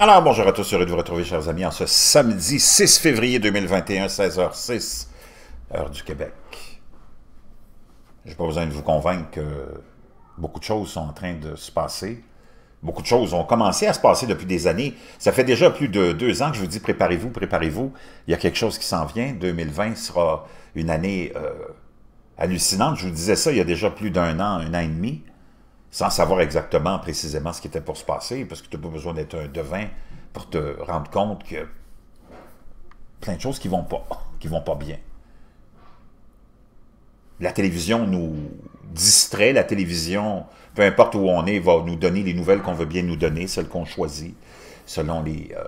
Alors, bonjour à tous, heureux de vous retrouver, chers amis, en ce samedi 6 février 2021, 16h06, heure du Québec. J'ai pas besoin de vous convaincre que beaucoup de choses sont en train de se passer. Beaucoup de choses ont commencé à se passer depuis des années. Ça fait déjà plus de deux ans que je vous dis préparez-vous, préparez-vous. Il y a quelque chose qui s'en vient. 2020 sera une année euh, hallucinante. Je vous disais ça il y a déjà plus d'un an, un an et demi sans savoir exactement, précisément ce qui était pour se passer, parce que tu n'as pas besoin d'être un devin pour te rendre compte que plein de choses qui vont pas, qui vont pas bien. La télévision nous distrait, la télévision, peu importe où on est, va nous donner les nouvelles qu'on veut bien nous donner, celles qu'on choisit, selon les, euh,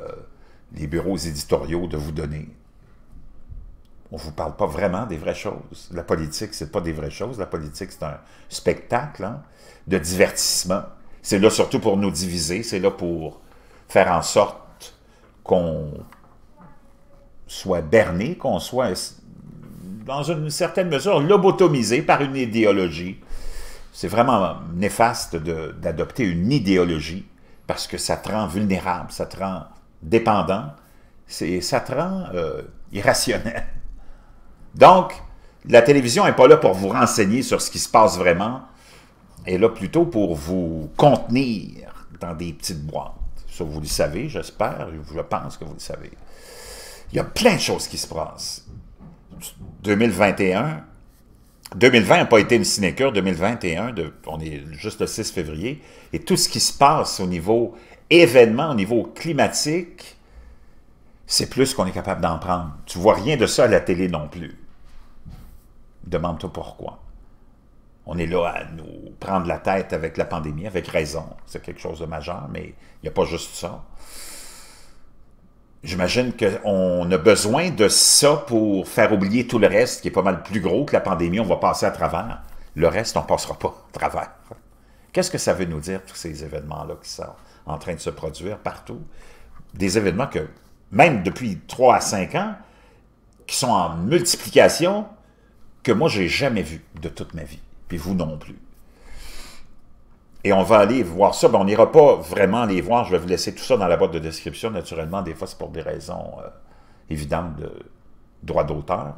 les bureaux éditoriaux de vous donner on ne vous parle pas vraiment des vraies choses. La politique, ce n'est pas des vraies choses. La politique, c'est un spectacle hein, de divertissement. C'est là surtout pour nous diviser, c'est là pour faire en sorte qu'on soit berné, qu'on soit, dans une certaine mesure, lobotomisé par une idéologie. C'est vraiment néfaste d'adopter une idéologie parce que ça te rend vulnérable, ça te rend dépendant, ça te rend euh, irrationnel. Donc, la télévision n'est pas là pour vous renseigner sur ce qui se passe vraiment, elle est là plutôt pour vous contenir dans des petites boîtes. Ça, vous le savez, j'espère, je pense que vous le savez. Il y a plein de choses qui se passent. 2021, 2020 n'a pas été une sinecure, 2021, de, on est juste le 6 février, et tout ce qui se passe au niveau événement, au niveau climatique, c'est plus qu'on est capable d'en prendre. Tu vois rien de ça à la télé non plus. Demande-toi pourquoi. On est là à nous prendre la tête avec la pandémie, avec raison. C'est quelque chose de majeur, mais il n'y a pas juste ça. J'imagine qu'on a besoin de ça pour faire oublier tout le reste, qui est pas mal plus gros que la pandémie. On va passer à travers. Le reste, on ne passera pas à travers. Qu'est-ce que ça veut nous dire, tous ces événements-là qui sont en train de se produire partout? Des événements que même depuis 3 à 5 ans, qui sont en multiplication que moi, je n'ai jamais vu de toute ma vie. Puis vous non plus. Et on va aller voir ça. mais ben, on n'ira pas vraiment les voir. Je vais vous laisser tout ça dans la boîte de description. Naturellement, des fois, c'est pour des raisons euh, évidentes de droit d'auteur.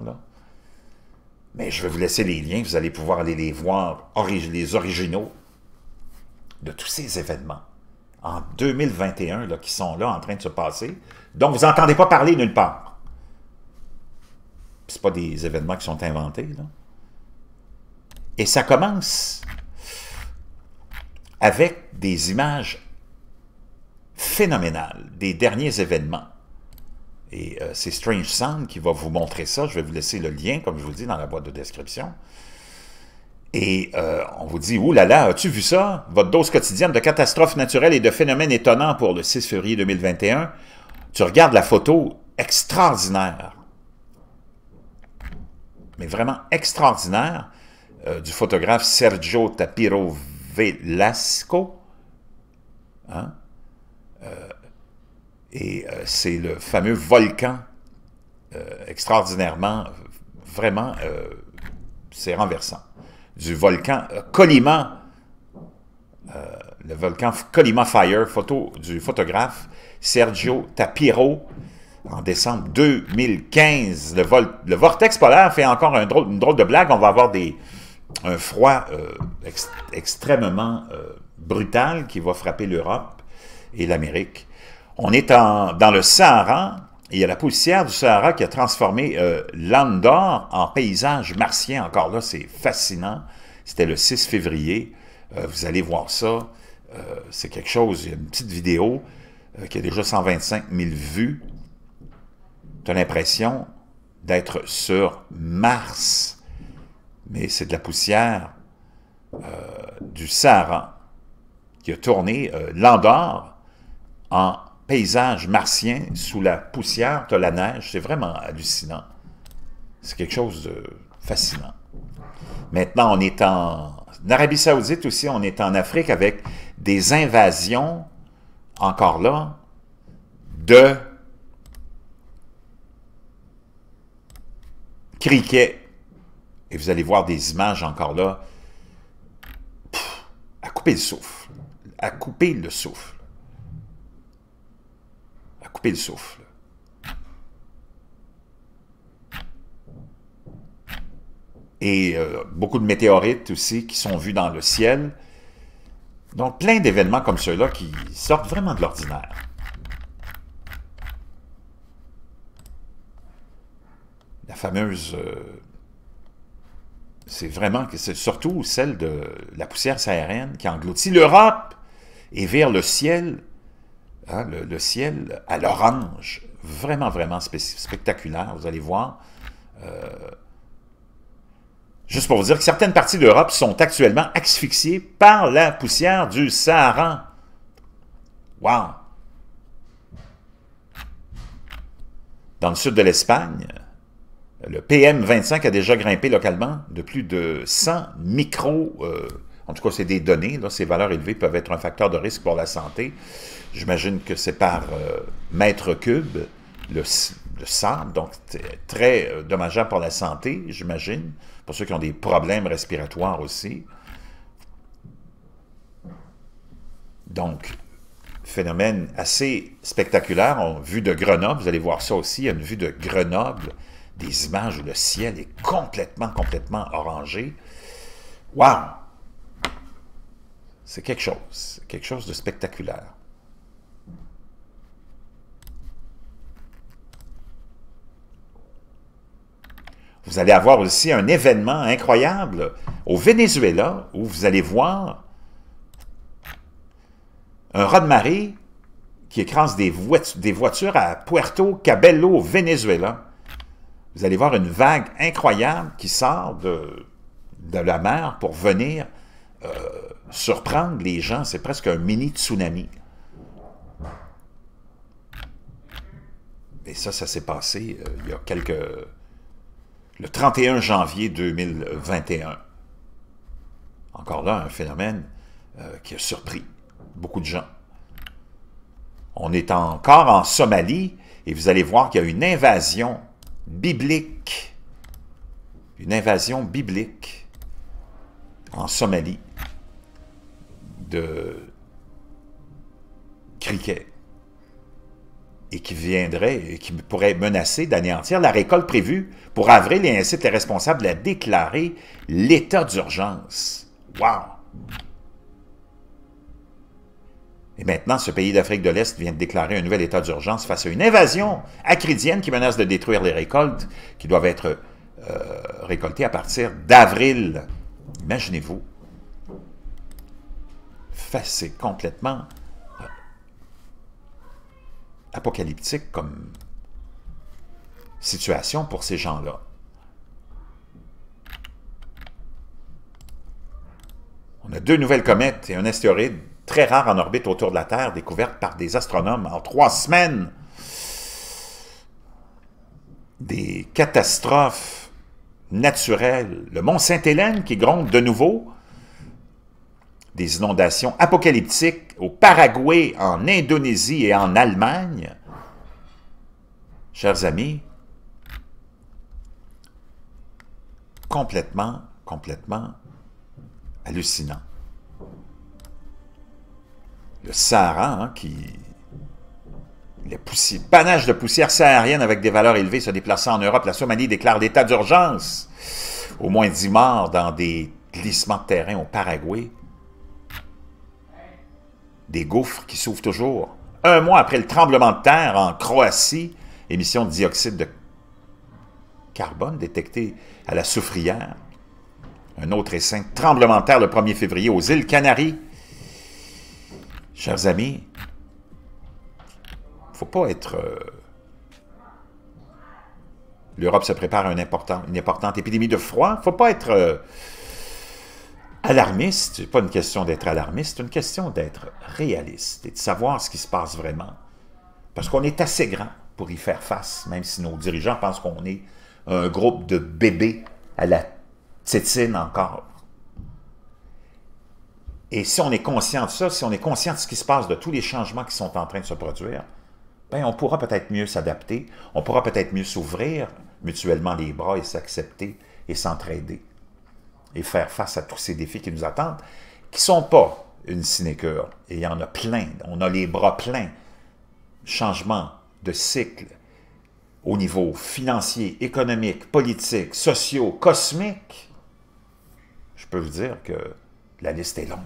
Mais je vais vous laisser les liens. Vous allez pouvoir aller les voir, les originaux de tous ces événements en 2021 qui sont là en train de se passer, dont vous n'entendez pas parler nulle part. Ce pas des événements qui sont inventés. Et ça commence avec des images phénoménales des derniers événements. Et euh, c'est Strange Sound qui va vous montrer ça. Je vais vous laisser le lien, comme je vous dis, dans la boîte de description. Et euh, on vous dit, oulala là là, as-tu vu ça? Votre dose quotidienne de catastrophes naturelles et de phénomènes étonnants pour le 6 février 2021. Tu regardes la photo, extraordinaire. Mais vraiment extraordinaire, euh, du photographe Sergio Tapiro Velasco. Hein? Euh, et c'est le fameux volcan extraordinairement, vraiment, c'est renversant du volcan Colima, euh, le volcan Colima Fire, photo du photographe Sergio Tapiro, en décembre 2015. Le, vortex polaire fait encore une drôle de blague. On va avoir des, un froid euh, extrêmement euh, brutal qui va frapper l'Europe et l'Amérique. On est dans le Sahara, il y a la poussière du Sahara qui a transformé euh, l'Andorre en paysage martien. Encore là, c'est fascinant. C'était le 6 février. Euh, vous allez voir ça. Euh, c'est quelque chose. Il y a une petite vidéo qui a déjà 125 000 vues. Tu as l'impression d'être sur Mars. Mais c'est de la poussière du Sahara qui a tourné l'Andorre en paysage martien sous la poussière, tu la neige, c'est vraiment hallucinant. C'est quelque chose de fascinant. Maintenant, on est en, Arabie Saoudite aussi, on est en Afrique avec des invasions, encore là, de criquets. Et vous allez voir des images encore là, à couper le souffle, à couper le souffle le souffle. Et euh, beaucoup de météorites aussi qui sont vues dans le ciel. Donc plein d'événements comme ceux-là qui sortent vraiment de l'ordinaire. La fameuse... Euh, c'est vraiment... que C'est surtout celle de la poussière saharienne qui engloutit l'Europe et vers le ciel Hein, le, ciel à l'orange, vraiment, vraiment spectaculaire, vous allez voir. Euh, juste pour vous dire que certaines parties d'Europe sont actuellement asphyxiées par la poussière du Sahara. Wow! Dans le sud de l'Espagne, le PM25 a déjà grimpé localement de plus de 100 micro... Euh, en tout cas, c'est des données. ces valeurs élevées peuvent être un facteur de risque pour la santé. J'imagine que c'est par euh, mètre cube, le, sable, donc très euh, dommageable pour la santé, j'imagine, pour ceux qui ont des problèmes respiratoires aussi. Donc, phénomène assez spectaculaire. en vue de Grenoble, vous allez voir ça aussi, il y a une vue de Grenoble, des images où le ciel est complètement, complètement orangé. Waouh! C'est quelque chose, quelque chose de spectaculaire. Vous allez avoir aussi un événement incroyable au Venezuela où vous allez voir un raz de marée qui écrase des, voitures à Puerto Cabello, Venezuela. Vous allez voir une vague incroyable qui sort de, de la mer pour venir euh, surprendre les gens, c'est presque un mini tsunami. Et ça, ça s'est passé euh, il y a quelques... le 31 janvier 2021. Encore là, un phénomène euh, qui a surpris beaucoup de gens. On est encore en Somalie et vous allez voir qu'il y a une invasion biblique. Une invasion biblique en Somalie de et qui viendrait et qui pourrait menacer d'anéantir la récolte prévue pour avril et incite les responsables à déclarer l'état d'urgence. Wow! Et maintenant, ce pays d'Afrique de l'Est vient de déclarer un nouvel état d'urgence face à une invasion acridienne qui menace de détruire les récoltes qui doivent être euh, récoltées à partir d'avril. Imaginez-vous complètement euh, apocalyptique comme situation pour ces gens-là. On a deux nouvelles comètes et un astéroïde très rare en orbite autour de la Terre, découverte par des astronomes en trois semaines. Des catastrophes naturelles. Le mont saint hélène qui gronde de nouveau des inondations apocalyptiques au Paraguay, en Indonésie et en Allemagne, chers amis, complètement, complètement hallucinant. Le Sahara, hein, qui... Le panache de poussière saharienne avec des valeurs élevées se déplaçant en Europe, la Somalie déclare l'état d'urgence. Au moins 10 morts dans des glissements de terrain au Paraguay des gouffres qui s'ouvrent toujours. Un mois après le tremblement de terre en Croatie, émission de dioxyde de carbone détectée à la soufrière. Un autre essaim tremblement de terre le 1er février aux îles Canaries. Chers amis, faut pas être... Euh, L'Europe se prépare à une importante, épidémie de froid. faut pas être... Euh, alarmiste, c'est pas une question d'être alarmiste, c'est une question d'être réaliste et de savoir ce qui se passe vraiment. Parce qu'on est assez grand pour y faire face, même si nos dirigeants pensent qu'on est un groupe de bébés à la tétine encore. Et si on est conscient de ça, si on est conscient de ce qui se passe, de tous les changements qui sont en train de se produire, ben on pourra peut-être mieux s'adapter, on pourra peut-être mieux s'ouvrir mutuellement les bras et s'accepter et s'entraider et faire face à tous ces défis qui nous attendent, qui ne sont pas une sinécure. Et il y en a plein. On a les bras pleins. Changement de cycle au niveau financier, économique, politique, sociaux, cosmique. Je peux vous dire que la liste est longue.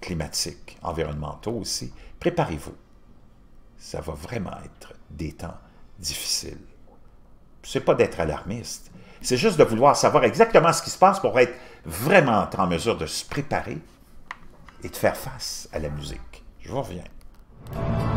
Climatique, environnementaux aussi. Préparez-vous. Ça va vraiment être des temps difficiles. C'est pas d'être alarmiste, c'est juste de vouloir savoir exactement ce qui se passe pour être vraiment en mesure de se préparer et de faire face à la musique. Je vous reviens.